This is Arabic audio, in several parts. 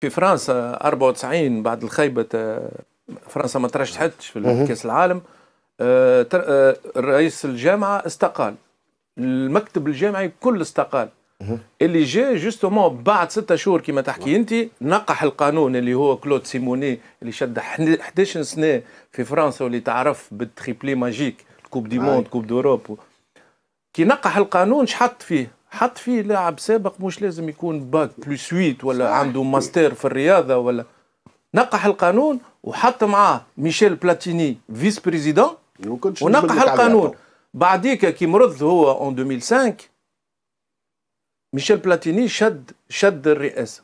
في فرنسا 94 بعد الخيبة آه، فرنسا ما ترشحتش في كأس العالم آه، آه، رئيس الجامعة استقال المكتب الجامعي كل استقال اللي جاء جوستومون بعد ستة شهور كما تحكي انت نقح القانون اللي هو كلود سيموني اللي شد 11 سنه في فرنسا واللي تعرف بالتريبلي ماجيك كوب دي موند كوب دوروب كي نقح القانون شحط فيه حط فيه لاعب سابق مش لازم يكون باك بلوس 8 ولا عنده ماستر في الرياضه ولا نقح القانون وحط معاه ميشيل بلاتيني فيس بريزيدون ونقح القانون بعديك كي مرض هو اون 2005 ميشيل بلاتيني شد شد الرئاسه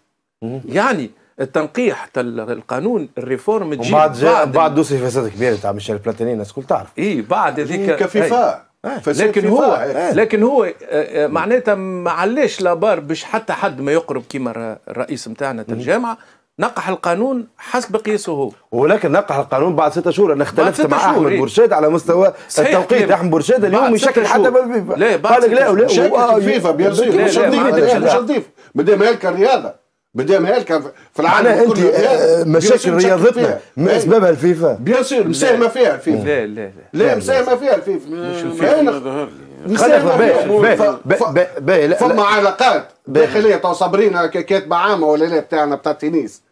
يعني التنقيح تاع القانون الريفورم تجي بعد بعد دوسي فساد كبير تاع ميشيل بلاتيني الناس الكل تعرف اي بعد هذيك كفيفا إيه. آه، آه. لكن هو لكن آه، هو معناتها ما علاش لابار باش حتى حد ما يقرب كيما الرئيس نتاعنا الجامعه نقح القانون حسب قياسه هو ولكن نقح القانون بعد ستة شهور انا اختلفت مع احمد إيه؟ برشاد على مستوى التوقيت احمد برشاد اليوم يشكل حتى بالفيفا قال لك لا لا شكل الفيفا لا لا مش نظيف مادام هيك الرياضه مادام هيك في العالم كله انت آه، مشاكل رياضتنا ما إيه. اسبابها الفيفا بيان سور مساهمه فيها الفيفا لا لا لا لا مساهمه فيها الفيفا مساهمه فما علاقات داخليه تو صابرين كاتبه عامه ولا لا بتاعنا بتاع التنس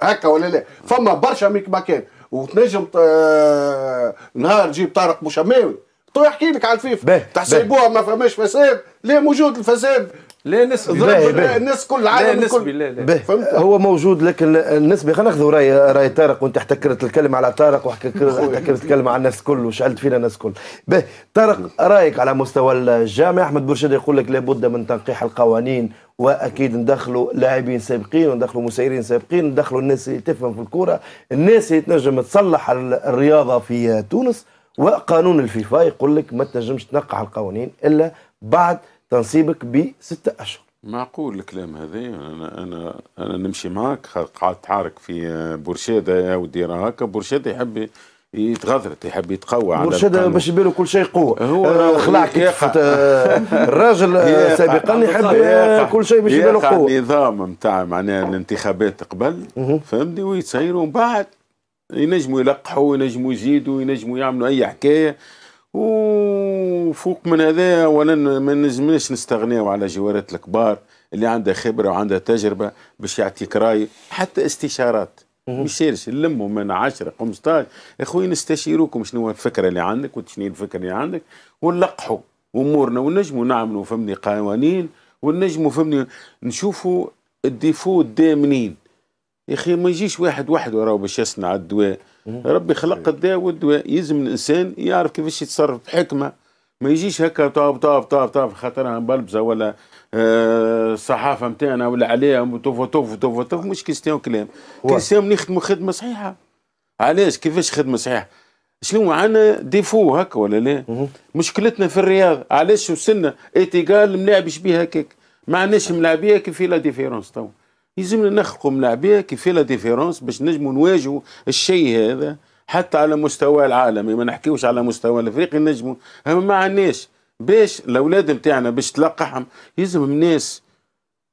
هكا ولا لا فما برشا ميك مكان وتنجم آه، نهار تجيب طارق مشماوي تو يحكي لك على الفيفا تحسبوها ما فماش فساد لا موجود الفساد لا نسبي الناس كل العالم لا نسبي لا لا فهمت هو موجود لكن النسبي خلينا ناخذ راي راي طارق وانت احتكرت الكلمه على طارق واحتكرت الكلمه على الناس الكل وشعلت فينا الناس الكل باهي طارق رايك على مستوى الجامعه احمد برشيد يقول لك لابد من تنقيح القوانين واكيد ندخلوا لاعبين سابقين وندخلوا مسيرين سابقين ندخلوا الناس اللي تفهم في الكوره الناس اللي تنجم تصلح الرياضه في تونس وقانون الفيفا يقول لك ما تنجمش تنقح القوانين الا بعد تنصيبك بستة أشهر معقول الكلام هذا انا انا انا نمشي معاك قاعد تعارك في بورشاده يا ودي راه هكا بورشاده يحب يتغذرت يحب يتقوى على مرشد باش يبان كل شيء قوه هو آه، خلع آه، الراجل آه، سابقا يحب كل شيء باش يبان قوه النظام نتاع معناها الانتخابات قبل فهمني ويتصيروا ومن بعد ينجموا يلقحوا ينجموا يزيدوا ينجموا يعملوا اي حكايه وفوق من هذا ولا ما نجمناش نستغناو على جوارات الكبار اللي عندها خبره وعندها تجربه باش يعطيك راي حتى استشارات ما يصيرش نلموا من 10 15 يا خويا نستشيروكم شنو الفكره اللي عندك وشنو الفكره اللي عندك ونلقحوا امورنا ونجموا نعملوا فهمني قوانين ونجموا فهمني نشوفوا الديفو منين يا اخي ما يجيش واحد وحده راهو باش يصنع الدواء ربي خلق طيب. داود يلزم الانسان يعرف كيفاش يتصرف بحكمه ما يجيش هكا طاب طاب طاب طاب خاطر بلبزه ولا الصحافه آه، نتاعنا ولا عليها توف توف توف توف مش كيستيون كلام كيستيون نخدموا خدمه صحيحه علاش كيفاش خدمه صحيحه شنو عندنا ديفو هكا ولا لا مشكلتنا في الرياض علاش وصلنا ايتيغال ملاعبش شبيه هكاك ما عندناش ملاعبيه كيف لا ديفيرونس تو يلزمنا نخلقوا ملاعبيه العباد لا ديفيرونس باش نجموا نواجهوا الشيء هذا حتى على مستوى العالم ما نحكيوش على مستوى الافريقي نجموا ما عندناش باش الاولاد نتاعنا باش تلقحهم يلزمهم ناس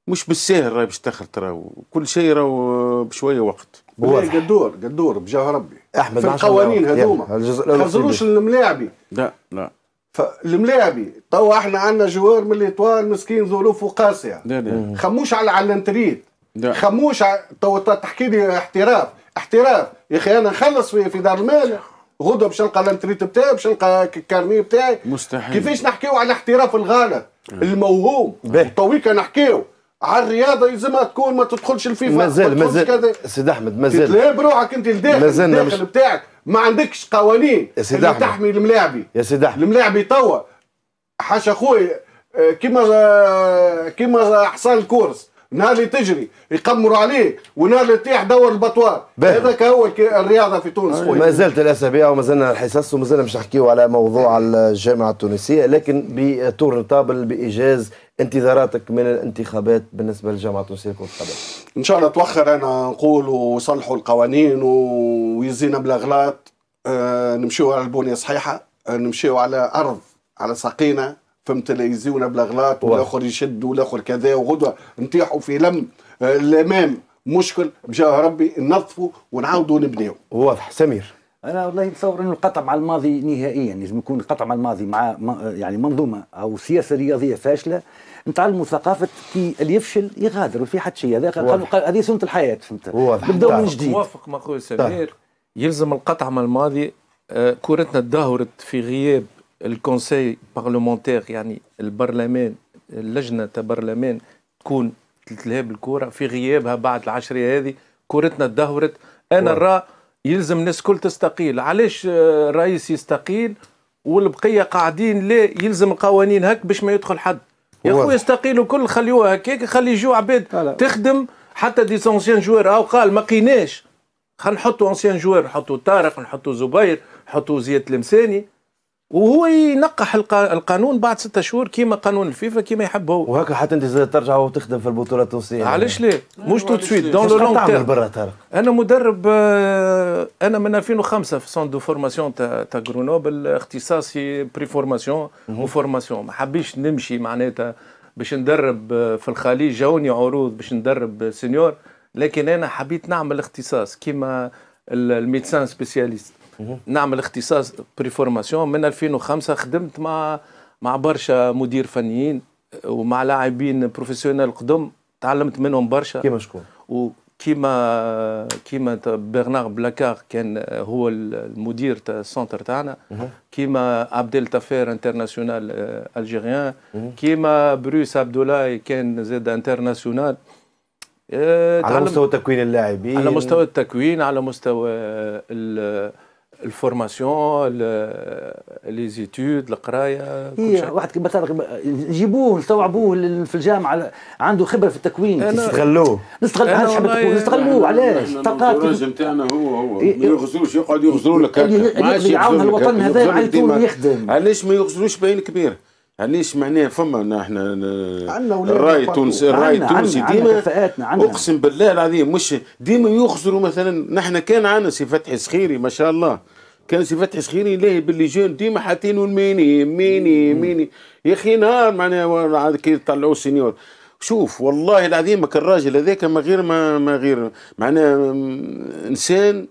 مش بالساهل راهي باش تاخر ترى كل شيء راهو بشويه وقت قدور قدور بجاه ربي احمد في القوانين هذوما ما خزروش الملاعبي لا لا فالملاعبي توا احنا عندنا جوار من الاطوار مسكين ظروفه قاسيه خموش على على الانتريت خموش تو تحكي لي احتراف احتراف يا اخي انا نخلص في, في دار المال غدوه باش نلقى الانتريت بتاعي باش نلقى الكارني بتاعي مستحيل كيفاش نحكيو على الاحتراف الغلط الموهوم تويك نحكيو على الرياضه يلزمها تكون ما تدخلش الفيفا مازال مازال سيد احمد مازال تتلاعب روحك انت لداخل الداخل مش... بتاعك ما عندكش قوانين يا سيد احمد تحمي الملاعبي يا سيد احمد الملاعبي توا حاشا خويا آه، كيما آه، كيما حصان الكورس نهار اللي تجري يقمروا عليك ونهار اللي تطيح دور البطوار هذاك هو الرياضه في تونس آه. ما زالت الاسابيع وما زلنا الحصص وما زلنا مش نحكيو على موضوع الجامعه التونسيه لكن بتور طابل بايجاز انتظاراتك من الانتخابات بالنسبه للجامعه التونسيه للانتخابات ان شاء الله توخر انا نقول وصلحوا القوانين ويزينا بالاغلاط آه نمشيو على البنيه صحيحه آه نمشيو على ارض على سقينا فهمت لا يزيونا بالاغلاط والاخر يشد والاخر كذا وغدوه نطيحوا في لم آه، الامام مشكل بجاه ربي ننظفوا ونعاودوا نبنيو واضح سمير انا والله نتصور انه القطع مع الماضي نهائيا لازم يكون القطع مع الماضي مع يعني منظومه او سياسه رياضيه فاشله نتعلموا ثقافه كي اللي يفشل يغادر وفي حد شيء هذا هذه سنه الحياه فهمت نبداو من طيب. جديد موافق ما قول سمير طيب. يلزم القطع مع الماضي آه، كورتنا تدهورت في غياب الكونسي بارلمونتير يعني البرلمان اللجنه تاع برلمان تكون تلتلها بالكوره في غيابها بعد العشريه هذه كورتنا تدهورت انا نرى يلزم الناس الكل تستقيل علاش آه، الرئيس يستقيل والبقيه قاعدين ليه يلزم القوانين هك باش ما يدخل حد يا خويا استقيلوا كل خليوها هكاك خلي يجوا عباد تخدم حتى دي سونسيان جوار او قال ما قيناش خلينا نحطوا انسيان جوار نحطوا طارق نحطوا زبير نحطوا زياد المساني وهو ينقح القانون بعد ستة شهور كيما قانون الفيفا كيما يحب هو وهكا حتى انت ترجع وتخدم في البطوله التونسيه علاش لا مش تو سويت دون لو لونغ تيرم برا ترى انا مدرب آه، انا من 2005 في سون دو فورماسيون تاع تا غرونوبل اختصاصي بري فورماسيون وفورماسيون ما حبيش نمشي معناتها باش ندرب آه، في الخليج جاوني عروض باش ندرب سينيور آه، لكن انا حبيت نعمل اختصاص كيما الميدسان سبيسياليست نعمل اختصاص بريفورماسيون من 2005 خدمت مع مع برشا مدير فنيين ومع لاعبين بروفيسيونيل قدم تعلمت منهم برشا كيما شكون وكيما كيما برنار بلاكار كان هو المدير تاع السنتر تاعنا كيما عبد التافير انترناسيونال آه، الجيريان كيما بروس عبد كان زاد انترناسيونال آه، على مستوى تكوين اللاعبين على مستوى التكوين على مستوى الفورماسيون لي زيتود القرايه كل إيه، شيء واحد كيما طارق جيبوه نستوعبوه في الجامعه عنده خبره في التكوين نستغلوه نستغل هذا نستغلوه يعني علاش الطاقات الدرج نتاعنا هو هو إيه، ما إيه. يغزلوش يقعد يغزلوا لك ماشي يعاون الوطن هذا يعاون يخدم علاش ما يغزلوش باين كبير علاش معناه فما نحن الراي التونسي الراي التونسي ديما اقسم بالله العظيم مش ديما يخسروا مثلا نحن كان عندنا سي فتحي سخيري ما شاء الله كان سي فتحي سخيري لاهي باللي جون ديما حاطين الميني ميني ميني يا اخي نهار معناها كي طلعوه سينيور شوف والله العظيم الراجل هذاك ما غير ما, ما غير معناه انسان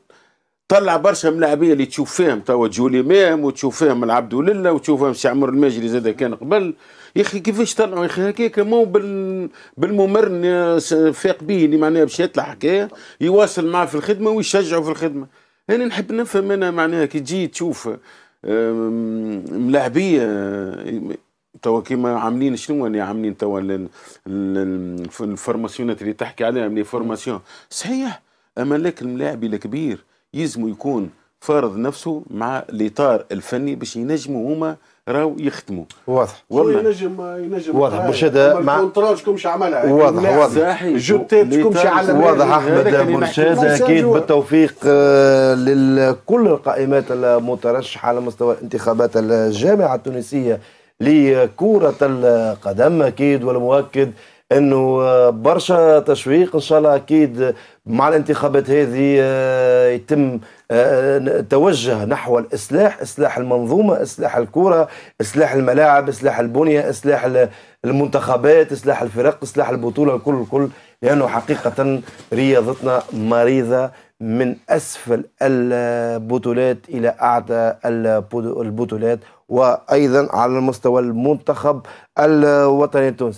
طلع برشا من اللي تشوف فيهم توا جولي مام وتشوف فيهم العبد ولله وتشوف فيهم سي عمر المجري زاد كان قبل يا اخي كيفاش طلعوا يا اخي هكاك مو بال بالممرن فاق به اللي معناها باش يطلع حكايه يواصل معاه في الخدمه ويشجعه في الخدمه انا يعني نحب نفهم انا معناها كي تجي تشوف ملاعبيه توا كيما عاملين شنو اللي يعني عاملين توا الفورماسيونات اللي تحكي عليها من يعني فورماسيون صحيح اما لك الملاعب الكبير يزمو يكون فارض نفسه مع الاطار الفني باش ينجموا هما راو يخدموا واضح والله ينجم ينجم واضح مرشد مع مش عملها واضح يعني واضح مش على واضح احمد مرشد اكيد أيوة. بالتوفيق آه، لكل القائمات المترشحه على مستوى انتخابات الجامعه التونسيه لكره القدم اكيد والمؤكد انه آه، برشا تشويق ان شاء الله اكيد مع الانتخابات هذه آه، يتم آه، توجه نحو الاصلاح اصلاح المنظومه اصلاح الكره اصلاح الملاعب اصلاح البنيه اصلاح المنتخبات اصلاح الفرق اصلاح البطوله الكل الكل لانه يعني حقيقه رياضتنا مريضه من اسفل البطولات الى اعلى البطولات وايضا على المستوى المنتخب الوطني التونسي